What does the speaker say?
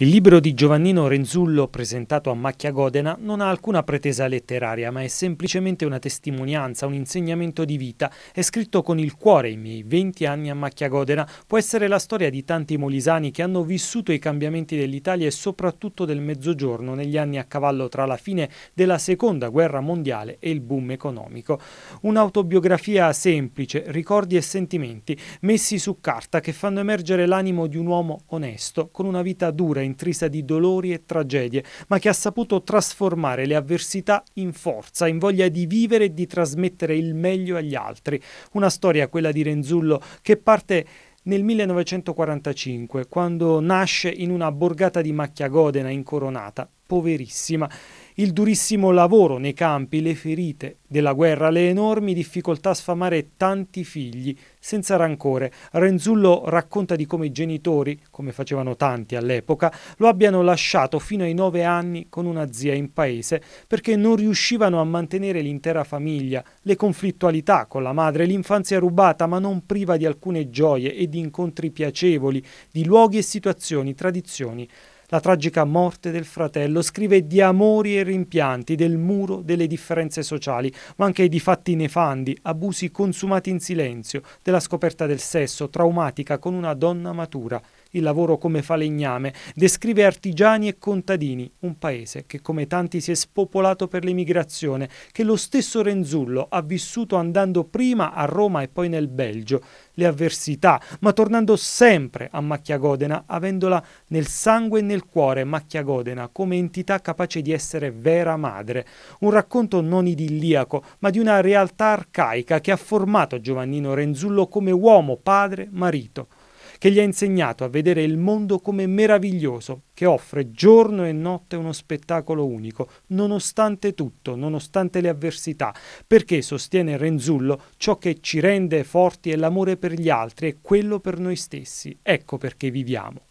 Il libro di Giovannino Renzullo, presentato a Macchia Godena, non ha alcuna pretesa letteraria, ma è semplicemente una testimonianza, un insegnamento di vita. È scritto con il cuore i miei 20 anni a Macchia Godena. Può essere la storia di tanti molisani che hanno vissuto i cambiamenti dell'Italia e soprattutto del Mezzogiorno negli anni a cavallo tra la fine della Seconda Guerra Mondiale e il boom economico. Un'autobiografia semplice, ricordi e sentimenti messi su carta che fanno emergere l'animo di un uomo onesto, con una vita dura e intrisa di dolori e tragedie, ma che ha saputo trasformare le avversità in forza, in voglia di vivere e di trasmettere il meglio agli altri. Una storia, quella di Renzullo, che parte nel 1945, quando nasce in una borgata di Macchiagodena incoronata, poverissima, il durissimo lavoro nei campi, le ferite della guerra, le enormi difficoltà a sfamare tanti figli senza rancore. Renzullo racconta di come i genitori, come facevano tanti all'epoca, lo abbiano lasciato fino ai nove anni con una zia in paese perché non riuscivano a mantenere l'intera famiglia, le conflittualità con la madre, l'infanzia rubata ma non priva di alcune gioie e di incontri piacevoli, di luoghi e situazioni, tradizioni la tragica morte del fratello, scrive di amori e rimpianti, del muro delle differenze sociali, ma anche di fatti nefandi, abusi consumati in silenzio, della scoperta del sesso, traumatica con una donna matura il lavoro come falegname, descrive artigiani e contadini, un paese che come tanti si è spopolato per l'emigrazione, che lo stesso Renzullo ha vissuto andando prima a Roma e poi nel Belgio, le avversità, ma tornando sempre a Macchiagodena, avendola nel sangue e nel cuore Macchiagodena come entità capace di essere vera madre. Un racconto non idilliaco, ma di una realtà arcaica che ha formato Giovannino Renzullo come uomo, padre, marito che gli ha insegnato a vedere il mondo come meraviglioso, che offre giorno e notte uno spettacolo unico, nonostante tutto, nonostante le avversità, perché, sostiene Renzullo, ciò che ci rende forti è l'amore per gli altri e quello per noi stessi. Ecco perché viviamo.